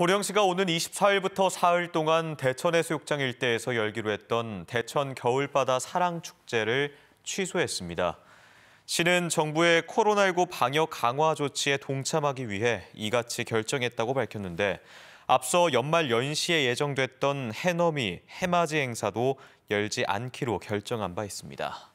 고령시가 오는 24일부터 사흘 동안 대천해수욕장 일대에서 열기로 했던 대천 겨울바다 사랑축제를 취소했습니다. 시는 정부의 코로나19 방역 강화 조치에 동참하기 위해 이같이 결정했다고 밝혔는데 앞서 연말 연시에 예정됐던 해넘이 해맞이 행사도 열지 않기로 결정한 바 있습니다.